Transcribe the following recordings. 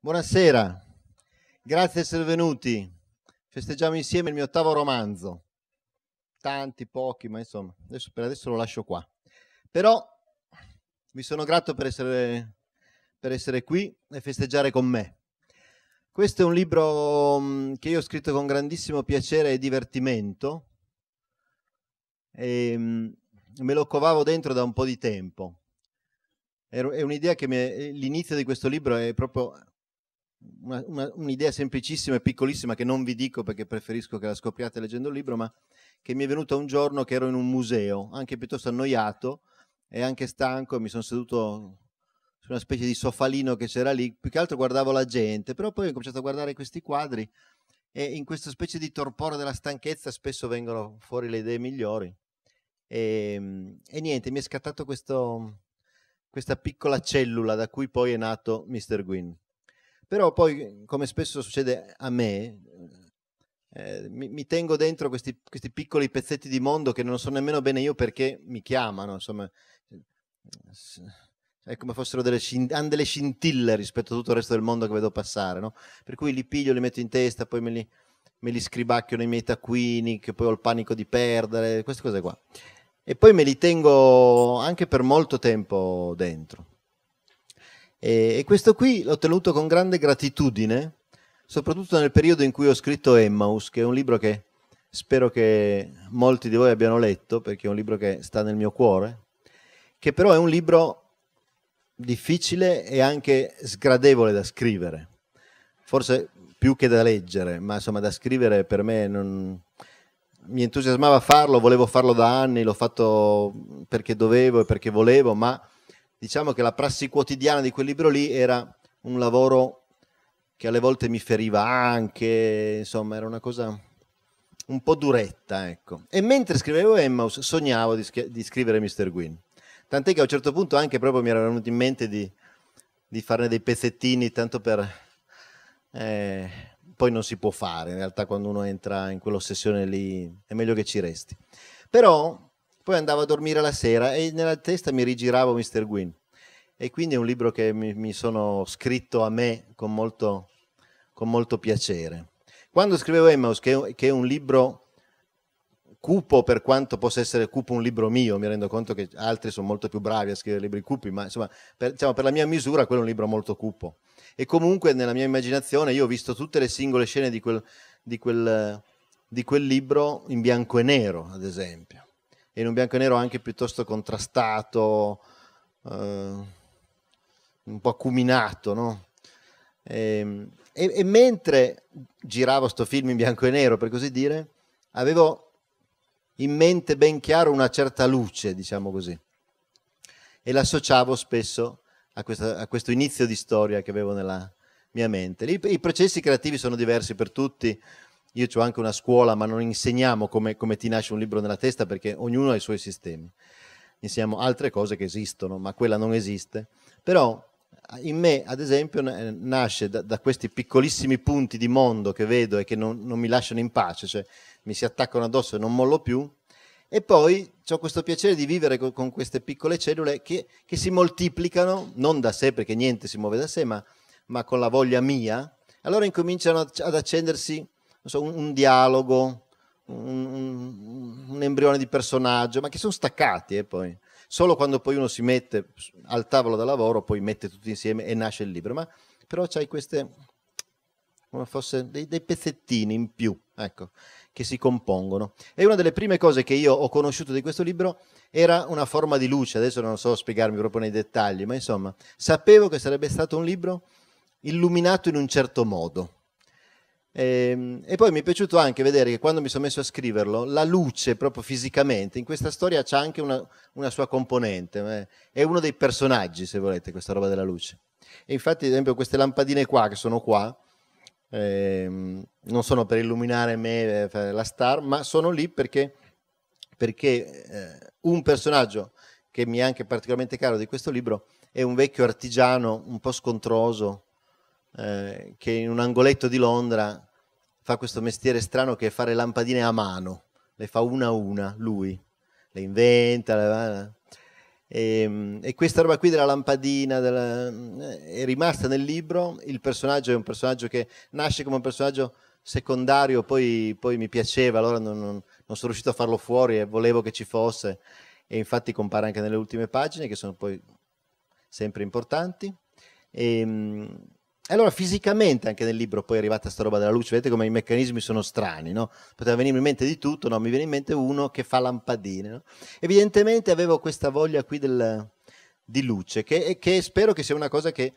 Buonasera, grazie di essere venuti. Festeggiamo insieme il mio ottavo romanzo. Tanti, pochi, ma insomma, adesso, per adesso lo lascio qua. Però vi sono grato per essere, per essere qui e festeggiare con me. Questo è un libro mm, che io ho scritto con grandissimo piacere e divertimento. E ehm, me lo covavo dentro da un po' di tempo. È un'idea che mi è, l'inizio di questo libro è proprio una, una, un'idea semplicissima e piccolissima che non vi dico perché preferisco che la scopriate leggendo il libro, ma che mi è venuta un giorno che ero in un museo, anche piuttosto annoiato e anche stanco, mi sono seduto su una specie di sofalino che c'era lì, più che altro guardavo la gente, però poi ho cominciato a guardare questi quadri e in questa specie di torpore della stanchezza spesso vengono fuori le idee migliori. E, ehm, e niente, mi è scattato questo, questa piccola cellula da cui poi è nato Mr. Gwynn. Però poi, mhmm, come spesso succede a me, eh, mi, mi, tengo dentro questi, questi, piccoli pezzetti di mondo che non so nemmeno bene io perché mi chiamano, insomma, è come fossero delle, hanno delle scintille rispetto a tutto il resto del mondo che vedo passare, no? Per cui li piglio, li metto in testa, poi me li, me li scribacchio nei miei taccuini, che poi ho il panico di perdere, queste cose qua. E poi me li tengo anche per molto tempo dentro. E, questo qui l'ho tenuto con grande gratitudine, soprattutto nel periodo in cui ho scritto Emmaus, che è un libro che spero che molti di voi abbiano letto, perché è un libro che sta nel mio cuore, che però è un libro difficile e anche sgradevole da scrivere, forse più che da leggere, ma insomma da scrivere per me non... mi entusiasmava farlo, volevo farlo da anni, l'ho fatto perché dovevo e perché volevo, ma diciamo che la prassi quotidiana di quel libro lì era un lavoro che alle volte mi feriva anche, insomma, era una cosa un po' duretta, ecco. E mentre scrivevo Emmaus sognavo di, di scrivere Mr. Green. Tant'è che a un certo punto anche proprio mi era venuto in mente di, di farne dei pezzettini, tanto per... Eh, poi non si può fare, in realtà quando uno entra in quell'ossessione lì è meglio che ci resti. Però poi andavo a dormire la sera e nella testa mi rigiravo Mr. Gwyn. E quindi è un libro che mi, mi sono scritto a me con molto, con molto piacere. Quando scrivevo Emmaus, che, che è un libro cupo per quanto possa essere cupo un libro mio, mi rendo conto che altri sono molto più bravi a scrivere libri cupi, ma insomma, per, diciamo, per la mia misura quello è un libro molto cupo. E comunque nella mia immaginazione io ho visto tutte le singole scene di quel, di quel, di quel libro in bianco e nero, ad esempio in un bianco e nero anche piuttosto contrastato, eh, un po' acuminato, no? E, ehm, e, e mentre giravo sto film in bianco e nero, per così dire, avevo in mente ben chiaro una certa luce, diciamo così, e l'associavo spesso a, questa, a questo inizio di storia che avevo nella mia mente. I, I processi creativi sono diversi per tutti, io ho anche una scuola, ma non insegniamo come, come, ti nasce un libro nella testa perché ognuno ha i suoi sistemi. Insegniamo altre cose che esistono, ma quella non esiste. Però in me, ad esempio, nasce da, da questi piccolissimi punti di mondo che vedo e che non, non, mi lasciano in pace, cioè mi si attaccano addosso e non mollo più. E poi ho questo piacere di vivere con, con queste piccole cellule che, che, si moltiplicano, non da sé perché niente si muove da sé, ma, ma con la voglia mia. Allora incominciano ad accendersi so, un, un, dialogo, un, un, embrione di personaggio, ma che sono staccati eh, poi. Solo quando poi uno si mette al tavolo da lavoro, poi mette tutti insieme e nasce il libro. Ma però c'hai queste, come fosse dei, dei pezzettini in più, ecco, che si compongono. E una delle prime cose che io ho conosciuto di questo libro era una forma di luce, adesso non so spiegarmi proprio nei dettagli, ma insomma, sapevo che sarebbe stato un libro illuminato in un certo modo. E, ehm, e, poi mi è piaciuto anche vedere che quando mi sono messo a scriverlo, la luce proprio fisicamente, in questa storia c'è anche una, una sua componente, eh. è uno dei personaggi se volete questa roba della luce. E infatti ad esempio queste lampadine qua che sono qua, eh, non sono per illuminare me, eh, la star, ma sono lì perché, perché eh, un personaggio che mi è anche particolarmente caro di questo libro è un vecchio artigiano un po' scontroso eh, che in un angoletto di Londra fa questo mestiere strano che è fare lampadine a mano, le fa una a una lui, le inventa. Le... E, ehm, e, questa roba qui della lampadina della... è rimasta nel libro, il personaggio è un personaggio che nasce come un personaggio secondario, poi, poi mi piaceva, allora non, non, non sono riuscito a farlo fuori e volevo che ci fosse e infatti compare anche nelle ultime pagine che sono poi sempre importanti. E, ehm, allora fisicamente anche nel libro poi è arrivata questa roba della luce, vedete come i meccanismi sono strani, no? Poteva venire in mente di tutto, no? Mi viene in mente uno che fa lampadine, no? Evidentemente avevo questa voglia qui del, di luce, che, che, spero che sia una cosa che,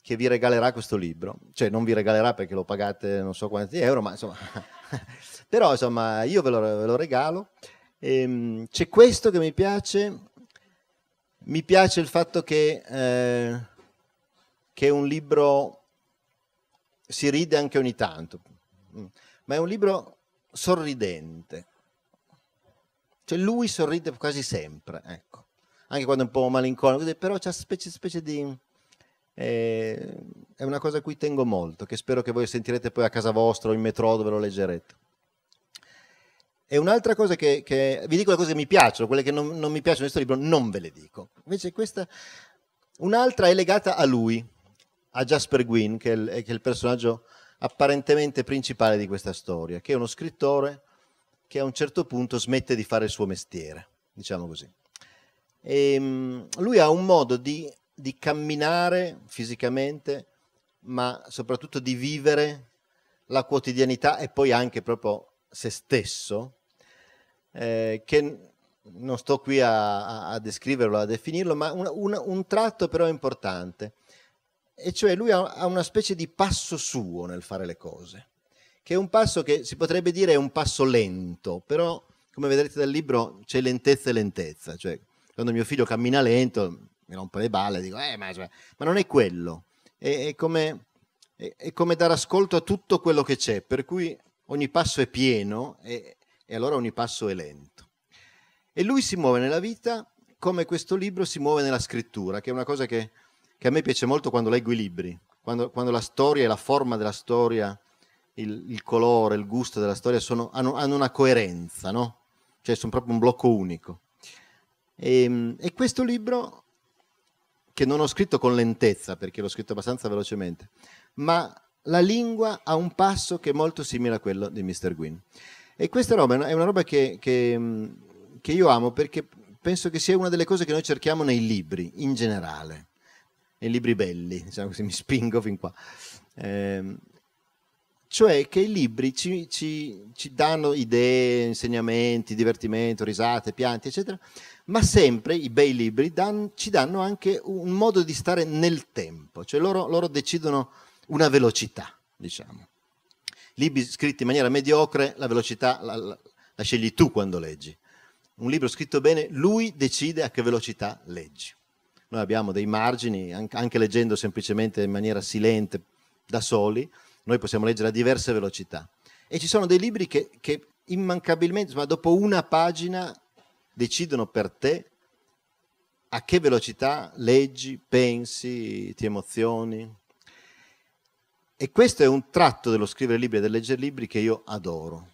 che, vi regalerà questo libro. Cioè non vi regalerà perché lo pagate non so quanti euro, ma insomma... Però insomma io ve lo, ve lo regalo. E, ehm, c'è questo che mi piace, mi piace il fatto che... Eh, che è un libro si ride anche ogni tanto, mm, ma è un libro sorridente. Cioè lui sorride quasi sempre, ecco. Anche quando è un po' malinconico, però c'è specie, specie di... Eh, è una cosa a cui tengo molto, che spero che voi sentirete poi a casa vostra o in metro dove lo leggerete. E un'altra cosa che, che, vi dico le cose che mi piacciono, quelle che non, non mi piacciono in questo libro non ve le dico. Invece questa, un'altra è legata a lui, a Jasper Gwynn, che è, il, che è il personaggio apparentemente principale di questa storia, che è uno scrittore che a un certo punto smette di fare il suo mestiere, diciamo così. E, ehm, lui ha un modo di, di camminare fisicamente, ma soprattutto di vivere la quotidianità e poi anche proprio se stesso, eh, che non sto qui a, a, descriverlo, a definirlo, ma un, un, un tratto però importante e cioè lui ha una specie di passo suo nel fare le cose, che è un passo che si potrebbe dire è un passo lento, però come vedrete dal libro c'è lentezza e lentezza, cioè quando mio figlio cammina lento mi rompe le balle, dico eh, ma, cioè, ma, non è quello, è, è, come, è, è, come, dare ascolto a tutto quello che c'è, per cui ogni passo è pieno e, e allora ogni passo è lento. E lui si muove nella vita come questo libro si muove nella scrittura, che è una cosa che che a me piace molto quando leggo i libri, quando, quando la storia e la forma della storia, il, il colore, il gusto della storia sono, hanno, hanno, una coerenza, no? cioè sono proprio un blocco unico. E, ehm, e, questo libro, che non ho scritto con lentezza, perché l'ho scritto abbastanza velocemente, ma la lingua ha un passo che è molto simile a quello di Mr. Gwyn. E questa roba è una roba che, che, mm, che io amo perché penso che sia una delle cose che noi cerchiamo nei libri in generale nei libri belli, diciamo così, mi spingo fin qua. Eh, cioè che i libri ci, ci, ci, danno idee, insegnamenti, divertimento, risate, pianti, eccetera, ma sempre i bei libri dan, ci danno anche un modo di stare nel tempo, cioè loro, loro decidono una velocità, diciamo. Libri scritti in maniera mediocre, la velocità la, la, la scegli tu quando leggi. Un libro scritto bene, lui decide a che velocità leggi. Noi abbiamo dei margini, anche leggendo semplicemente in maniera silente da soli, noi possiamo leggere a diverse velocità. E ci sono dei libri che, che immancabilmente, ma dopo una pagina, decidono per te a che velocità leggi, pensi, ti emozioni. E questo è un tratto dello scrivere libri e del leggere libri che io adoro,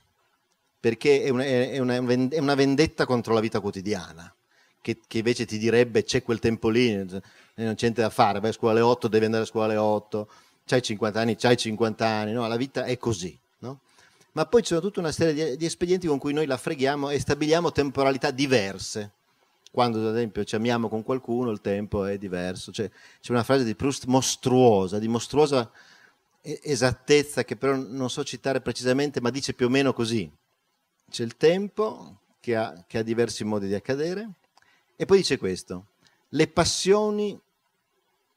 perché è una, è una, è una vendetta contro la vita quotidiana che, che invece ti direbbe c'è quel tempo lì, eh, non c'è niente da fare, vai a scuola alle 8, devi andare a scuola alle 8, c'hai 50 anni, c'hai 50 anni, no? la vita è così. No? Ma poi c'è tutta una serie di, di espedienti con cui noi la freghiamo e stabiliamo temporalità diverse quando ad esempio ci amiamo con qualcuno il tempo è diverso. Cioè, c'è una frase di Proust mostruosa, di mostruosa esattezza che però non so citare precisamente, ma dice più o meno così. C'è il tempo che ha, che ha diversi modi di accadere, e poi dice questo, le passioni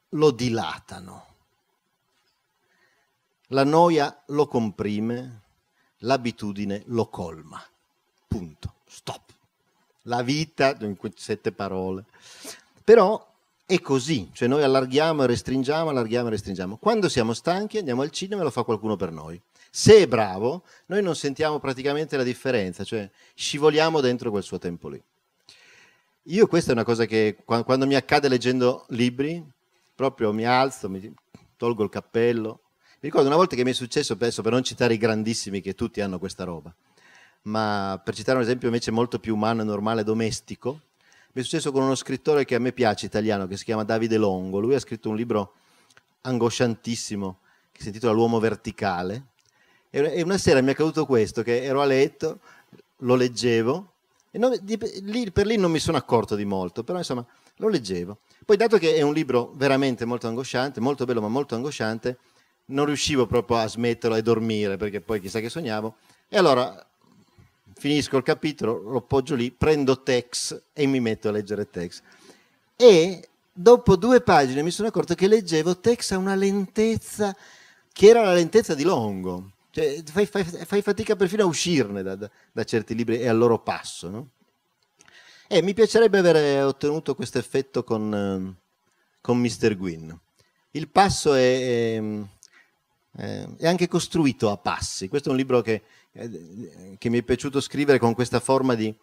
lo dilatano, la noia lo comprime, l'abitudine lo colma. Punto. Stop. La vita, in queste sette parole. Però è così, cioè noi allarghiamo e restringiamo, allarghiamo e restringiamo. Quando siamo stanchi andiamo al cinema e lo fa qualcuno per noi. Se è bravo, noi non sentiamo praticamente la differenza, cioè scivoliamo dentro quel suo tempo lì. Io questa è una cosa che quando, quando mi accade leggendo libri, proprio mi alzo, mi tolgo il cappello. Mi ricordo una volta che mi è successo, penso per non citare i grandissimi che tutti hanno questa roba, ma per citare un esempio invece molto più umano, normale, domestico, mi è successo con uno scrittore che a me piace, italiano, che si chiama Davide Longo. Lui ha scritto un libro angosciantissimo che si intitola L'uomo verticale. E una sera mi è accaduto questo, che ero a letto, lo leggevo non, di, lì, per lì non mi sono accorto di molto, però insomma lo leggevo. Poi dato che è un libro veramente molto angosciante, molto bello ma molto angosciante, non riuscivo proprio a smetterlo e dormire perché poi chissà che sognavo. E allora finisco il capitolo, lo poggio lì, prendo Tex e mi metto a leggere Tex. E dopo due pagine mi sono accorto che leggevo Tex a una lentezza che era la lentezza di Longo. Cioè, fai, fai, fai, fatica perfino a uscirne da, da, da certi libri e al loro passo. No? E eh, mi piacerebbe aver ottenuto questo effetto con, ehm, con Mr. Gwyn. Il passo è, è, ehm, ehm, è, anche costruito a passi. Questo è un libro che, eh, che mi è piaciuto scrivere con questa forma di,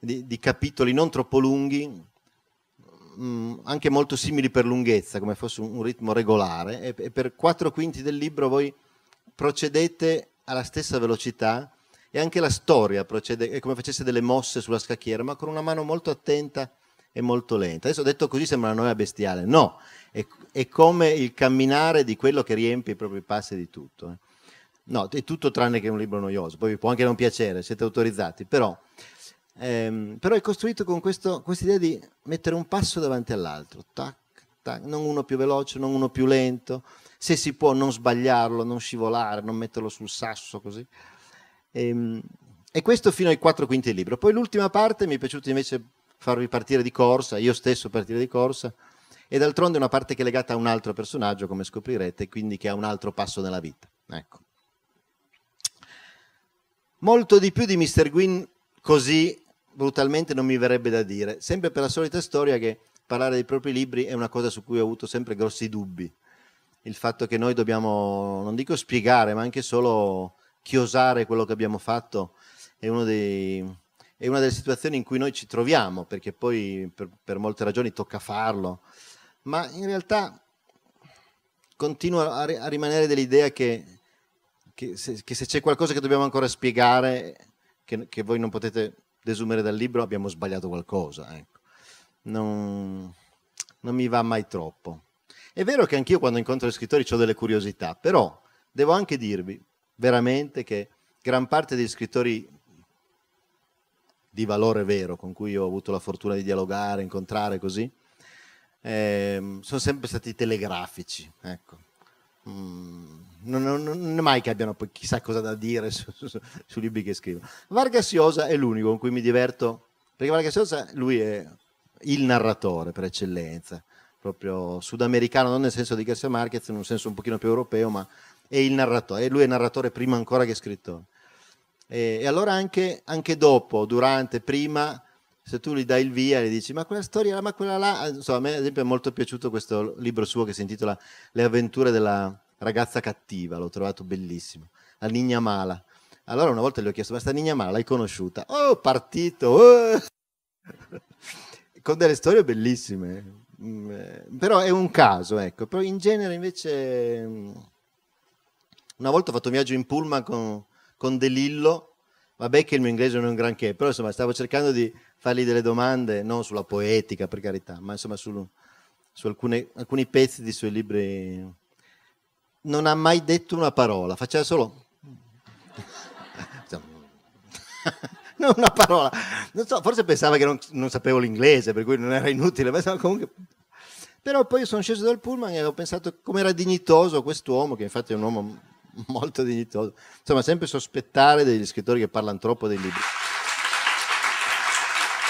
di, di capitoli non troppo lunghi, mm, anche molto simili per lunghezza, come fosse un, ritmo regolare. e per quattro quinti del libro voi procedete alla stessa velocità e anche la storia procede è come facesse delle mosse sulla scacchiera, ma con una mano molto attenta e molto lenta. Adesso detto così sembra una noia bestiale, no, è, è come il camminare di quello che riempie i propri passi di tutto. Eh. No, è tutto tranne che un libro noioso, poi vi può anche non piacere, siete autorizzati, però, ehm, però è costruito con questa idea di mettere un passo davanti all'altro, tac, tac, non uno più veloce, non uno più lento, se si può non sbagliarlo, non scivolare, non metterlo sul sasso così. E, ehm, e questo fino ai quattro quinti del libro. Poi l'ultima parte mi è piaciuto invece farvi partire di corsa, io stesso partire di corsa, e d'altronde è una parte che è legata a un altro personaggio, come scoprirete, quindi che ha un altro passo nella vita. Ecco. Molto di più di Mr. Green così brutalmente non mi verrebbe da dire, sempre per la solita storia che parlare dei propri libri è una cosa su cui ho avuto sempre grossi dubbi il fatto che noi dobbiamo, non dico spiegare, ma anche solo chiosare quello che abbiamo fatto è, dei, è una delle situazioni in cui noi ci troviamo, perché poi per, per molte ragioni tocca farlo, ma in realtà continuo a, a rimanere dell'idea che, che, se, che, se, c'è qualcosa che dobbiamo ancora spiegare, che, che, voi non potete desumere dal libro, abbiamo sbagliato qualcosa. Ecco. Non, non mi va mai troppo. È vero che anch'io quando incontro gli scrittori ho delle curiosità, però devo anche dirvi veramente che gran parte degli scrittori di valore vero con cui ho avuto la fortuna di dialogare, incontrare così, eh, sono sempre stati telegrafici. Ecco. Mm, non, non, non, è mai che abbiano chissà cosa da dire sui su, su libri che scrivo. Vargas Llosa è l'unico con cui mi diverto, perché Vargas Llosa lui è il narratore per eccellenza proprio sudamericano, non nel senso di Garcia Marquez, in un senso un pochino più europeo, ma è il narratore, lui è narratore prima ancora che scrittore. E, e allora anche, anche, dopo, durante, prima, se tu gli dai il via gli dici ma quella storia ma quella là, eh, insomma a me ad esempio è molto piaciuto questo libro suo che si intitola Le avventure della ragazza cattiva, l'ho trovato bellissimo, la Nigna Mala. Allora una volta gli ho chiesto, ma sta Nigna Mala l'hai conosciuta? Oh, partito! Oh! Con delle storie bellissime Mm, eh, però è un caso, ecco. Però in genere invece... Mm, una volta ho fatto un viaggio in pullman con, con De Lillo, vabbè che il mio inglese non è un granché, però insomma stavo cercando di fargli delle domande, non sulla poetica per carità, ma insomma su, su alcune, alcuni pezzi dei suoi libri. Non ha mai detto una parola, faceva solo... non una parola, non so, forse pensava che non, non, sapevo l'inglese, per cui non era inutile, ma comunque... Però poi sono sceso dal pullman e ho pensato com'era era dignitoso quest'uomo, che infatti è un uomo molto dignitoso. Insomma, sempre sospettare degli scrittori che parlano troppo dei libri.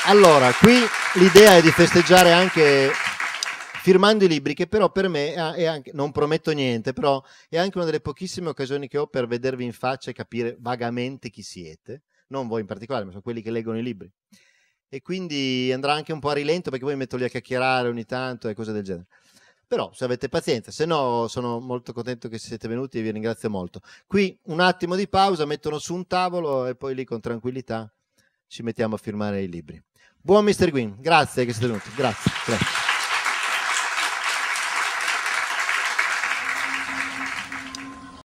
Allora, qui l'idea è di festeggiare anche firmando i libri, che però per me è anche, non prometto niente, però è anche una delle pochissime occasioni che ho per vedervi in faccia e capire vagamente chi siete non voi in particolare, ma sono quelli che leggono i libri. E quindi andrà anche un po' a rilento perché poi mi metto lì a chiacchierare ogni tanto e cose del genere. Però se avete pazienza, se no sono molto contento che siete venuti e vi ringrazio molto. Qui un attimo di pausa, mettono su un tavolo e poi lì con tranquillità ci mettiamo a firmare i libri. Buon Mr. Green, grazie che siete venuti. grazie. grazie.